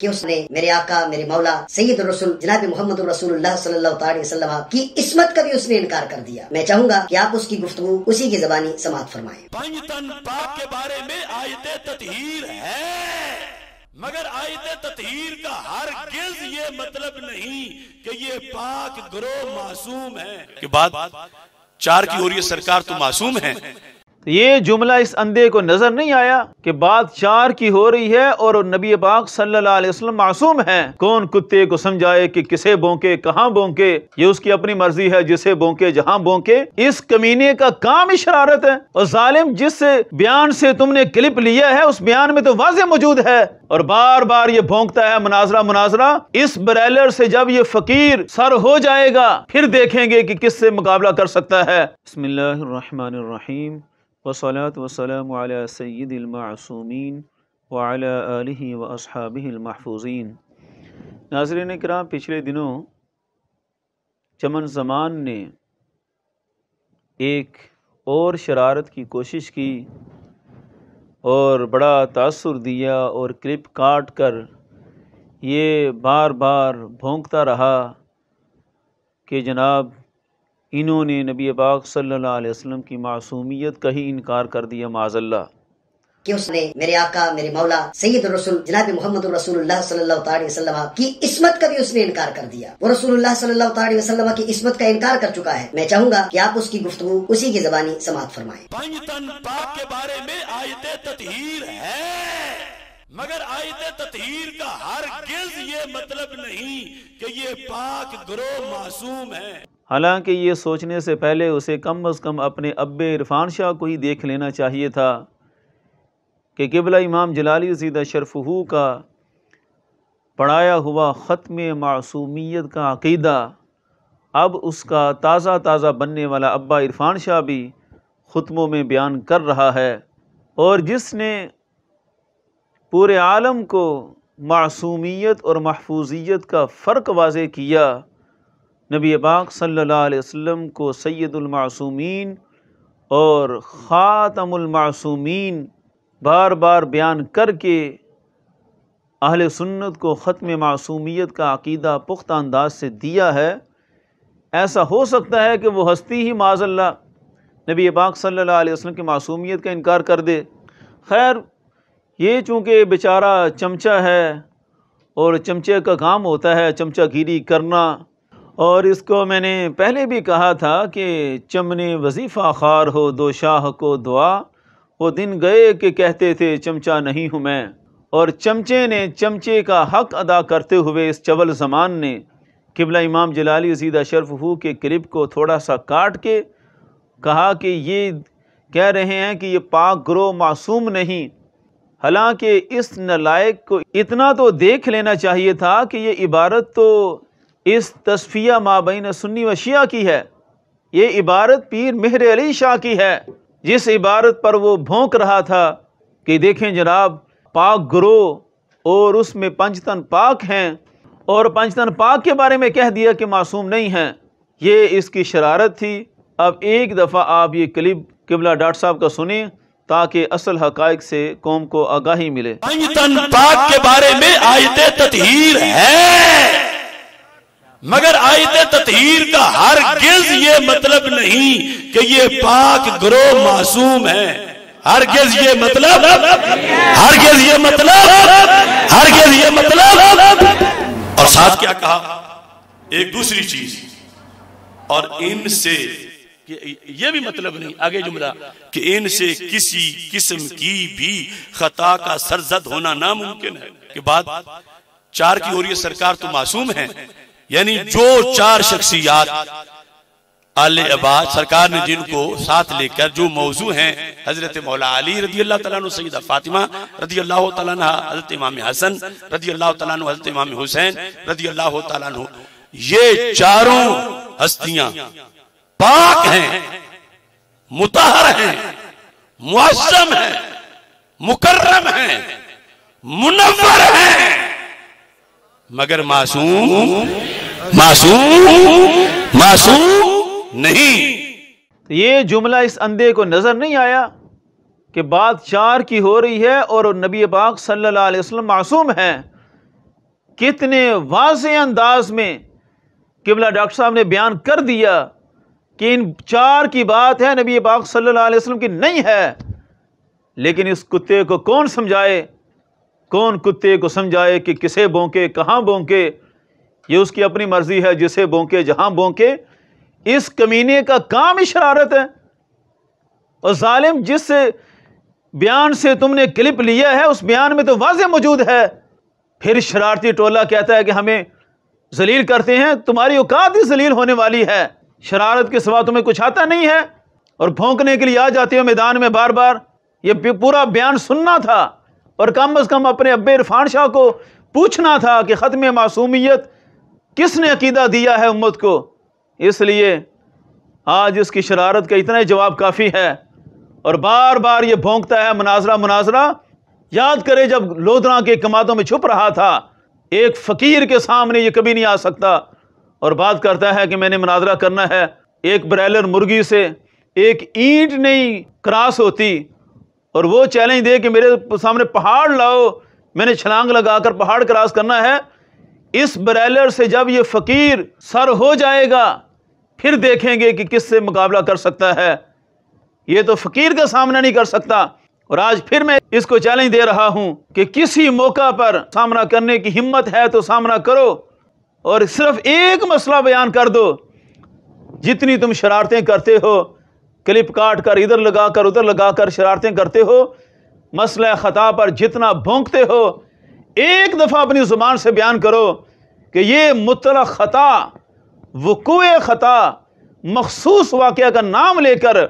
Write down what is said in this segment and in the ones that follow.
कि उसने मेरे आका मेरे मौला सईद रसूल जनाब मोहम्मद की इसमत का भी उसने इनकार कर दिया मैं चाहूंगा कि आप उसकी गुफ्तु उसी की जबानी समाप्त फरमाए के बारे में आयत तथहर है मगर आयत तथहर का हर गिज ये मतलब नहीं कि ये पाक ग्रोह मासूम है कि बात चार की हो रही सरकार तो मासूम है तो ये जुमला इस अंधे को नज़र नहीं आया कि बात चार की हो रही है और नबी पाक सल्लल्लाहु अलैहि वसल्लम मासूम हैं कौन कुत्ते को समझाए कि किसे बोंके कहाँ बोंके ये उसकी अपनी मर्जी है जिसे बोंके जहाँ बोंके इस कमीने का काम ही शरारत है और जालिम जिस बयान से तुमने क्लिप लिया है उस बयान में तो वाजे मौजूद है और बार बार ये भोंकता है मुनाजरा मुनाजरा इस ब्रैलर से जब ये फकीर सर हो जाएगा फिर देखेंगे कि किससे मुकाबला कर सकता है बसमिल्लर वसलात वसलम सैदमासूमिन वाली व असहाबिलमहफूज़ीन नाजरन कराम पिछले दिनों चमन जमान ने एक और शरारत की कोशिश की और बड़ा तासर दिया और क्लिप काट कर ये बार बार भोंकता रहा कि जनाब इन्होंने नबी पाक सल्लल्लाहु अलैहि वसल्लम की मासूमियत का ही इनकार कर दिया माजल्ला मेरे आका मेरे मौला सैयद रसूल जनाब मोहम्मद की इसमत का भी उसने इनकार कर दिया वो की का इनकार कर चुका है मैं चाहूंगा कि आप उसकी गुफ्तु उसी की जबानी समाप्त फरमाए पाक के बारे में है मगर आयत तथहीर का हर ये मतलब नहीं ये पाक मासूम है हालांकि ये सोचने से पहले उसे कम अज़ कम अपने अब इरफान शाह को ही देख लेना चाहिए था कि किबला इमाम जलाली सीदा शरफहू का पढ़ाया हुआ ख़त्म मासूमियत का अकैदा अब उसका ताज़ा ताज़ा बनने वाला अब्बा इरफान शाह भी ख़ुतमों में बयान कर रहा है और जिसने पूरे आलम को मासूमियत और महफूजियत का फ़र्क वाज किया नबी पाक सल्लल्लाहु अलैहि वसल्लम को सैदुलमासूमीन और ख़ातमुलमासूमीन बार बार बयान करके अहल सुन्नत को ख़त्म मासूमियत का अकीदा पुख्ता अंदाज से दिया है ऐसा हो सकता है कि वो हस्ती ही माजल्ला नबी पाक सल्लल्लाहु अलैहि वसल्लम की मासूमियत का इनकार कर दे खैर ये चूँकि बेचारा चमचा है और चमचे का काम होता है चमचा गिरी करना और इसको मैंने पहले भी कहा था कि चमने वजीफ़ा खार हो दो शाह को दुआ वो दिन गए कि कहते थे चमचा नहीं हूँ मैं और चमचे ने चमचे का हक अदा करते हुए इस चवल जमान ने किबला इमाम जलाली सीधा शर्फ हु के क्लिप को थोड़ा सा काट के कहा कि ये कह रहे हैं कि ये पाक ग्रो मासूम नहीं हालांकि इस नलायक को इतना तो देख लेना चाहिए था कि ये इबारत तो इस तस्फिया माबीन सुन्नी व शिया की है ये इबारत पीर मेहर अली शाह की है जिस इबारत पर वो भोंक रहा था कि देखें जनाब पाक ग्रोह और उसमें पंचतन पाक हैं और पंचतन पाक के बारे में कह दिया कि मासूम नहीं हैं ये इसकी शरारत थी अब एक दफ़ा आप ये क्लिप किबला डॉक्टर साहब का सुने ताकि असल हक से कौम को आगाही मिले पंचतन पाक के बारे में आयत तथहीर है मगर आयत तथहर का हर गिज ये मतलब नहीं कि ये पाक ग्रोह मासूम है हर गिज ये मतलब हर गिज ये मतलब हर गिज ये मतलब और साथ क्या कहा एक दूसरी चीज और इनसे ये भी मतलब नहीं आगे जुमरा कि इनसे किसी किस्म की भी खता का सरजद होना नामुमकिन है कि बात चार की ओर ये सरकार तो मासूम है यानी जो चार शख्सियात आले अब्बास सरकार ने जिनको साथ लेकर जो मौजू हैं हजरत मौला अली रदी अल्लाह तला सईद फातिमा रदी अल्लाह तजरत इमाम हसन रदी अल्लाह तु हजरत इमाम हुसैन रदी अल्लाह तु ये चारों हस्तियां पाक हैं मुतहर हैं मुआसम हैं मुकर्रम हैं मुनवर हैं मगर मासूम मासूम मासूम नहीं तो ये जुमला इस अंधे को नजर नहीं आया कि बात चार की हो रही है और नबी पाक सल्लल्लाहु अलैहि वसल्लम मासूम है कितने वाज अंदाज में किबला डॉक्टर साहब ने बयान कर दिया कि इन चार की बात है नबी पाक सल्लल्लाहु अलैहि वसल्लम की नहीं है लेकिन इस कुत्ते को कौन समझाए कौन कुत्ते को समझाए कि किसे बोंके कहाँ बोंके ये उसकी अपनी मर्जी है जिसे बोंके जहां बोंके इस कमीने का काम ही शरारत है और ालिम जिस बयान से तुमने क्लिप लिया है उस बयान में तो वाज मौजूद है फिर शरारती टोला कहता है कि हमें जलील करते हैं तुम्हारी औकात ही जलील होने वाली है शरारत के सिवा तुम्हें कुछ आता नहीं है और भोंकने के लिए आ जाते हो मैदान में बार बार ये पूरा बयान सुनना था और कम अज़ कम अपने अब्बे इरफान शाह को पूछना था कि ख़त्म मासूमियत किसने अकीदा दिया है उम्मत को इसलिए आज इसकी शरारत का इतना ही जवाब काफ़ी है और बार बार ये भोंकता है मुनाजरा मुनाजरा याद करे जब लोधना के कमातों में छुप रहा था एक फ़कीर के सामने ये कभी नहीं आ सकता और बात करता है कि मैंने मुनाजरा करना है एक ब्रैलर मुर्गी से एक ईंट नहीं क्रास होती और वो चैलेंज दे कि मेरे सामने पहाड़ लाओ मैंने छलांग लगाकर पहाड़ क्रास करना है इस ब्रैलर से जब ये फ़कीर सर हो जाएगा फिर देखेंगे कि किससे मुकाबला कर सकता है ये तो फ़कीर का सामना नहीं कर सकता और आज फिर मैं इसको चैलेंज दे रहा हूं कि किसी मौका पर सामना करने की हिम्मत है तो सामना करो और सिर्फ एक मसला बयान कर दो जितनी तुम शरारतें करते हो क्लिप काट कर इधर लगा कर उधर लगा कर शरारतें करते हो मसला ख़ता पर जितना भोंकते हो एक दफ़ा अपनी ज़ुबान से बयान करो कि यह मुतल ख़ता वकुए ख़ता मखसूस वाक़ का नाम लेकर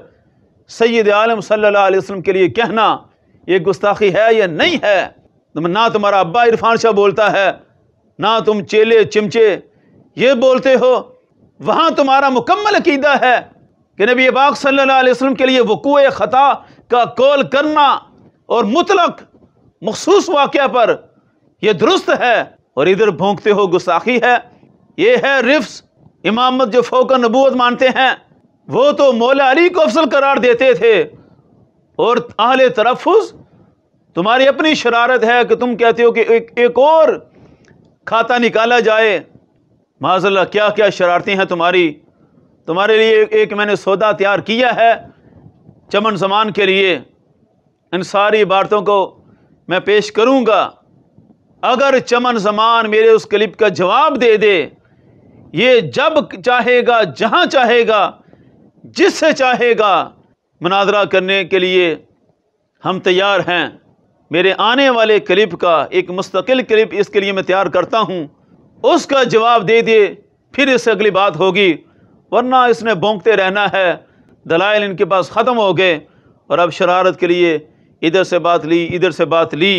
सैद आलम सल्ला के लिए कहना यह गुस्ताखी है या नहीं है तो ना तुम्हारा अब्बा इरफान शाह बोलता है ना तुम चेले चिमचे ये बोलते हो वहां तुम्हारा मुकम्मल अकीदा है कि नबी बाग सल्लाम के लिए वक़ू ख़ता का कौल करना और मुतलक मखसूस वाक़ पर ये दुरुस्त है और इधर भोंकते हो गुस्साखी है ये है रिफ्स इमामत जो फोक नबूत मानते हैं वो तो मौला अली को अफसल करार देते थे और आहल तरफुज तुम्हारी अपनी शरारत है कि तुम कहते हो कि एक एक और खाता निकाला जाए माजल्ला क्या क्या शरारतें हैं तुम्हारी तुम्हारे लिए एक, एक मैंने सौदा तैयार किया है चमन समान के लिए इन सारी इबारतों को मैं पेश करूँगा अगर चमन जमान मेरे उस क्लिप का जवाब दे दे ये जब चाहेगा जहाँ चाहेगा जिससे चाहेगा मुनाजरा करने के लिए हम तैयार हैं मेरे आने वाले क्लिप का एक मुस्तकिल क्लिप इसके लिए मैं तैयार करता हूँ उसका जवाब दे दिए फिर इससे अगली बात होगी वरना इसने भोंकते रहना है दलाइल इनके पास ख़त्म हो गए और अब शरारत के लिए इधर से बात ली इधर से बात ली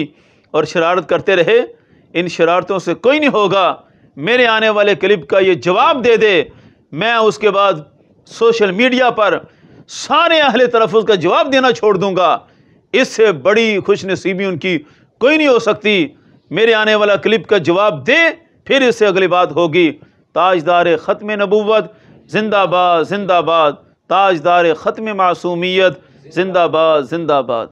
और शरारत करते रहे इन शरारतों से कोई नहीं होगा मेरे आने वाले क्लिप का ये जवाब दे दे मैं उसके बाद सोशल मीडिया पर सारे अहल तरफ का जवाब देना छोड़ दूंगा इससे बड़ी खुश नसीबी उनकी कोई नहीं हो सकती मेरे आने वाला क्लिप का जवाब दे फिर इससे अगली बात होगी ताजदार ख़त्म नबूवत जिंदाबाद जिंदाबाद ताजदार ख़त्म मासूमियत जिंदाबाद जिंदाबाद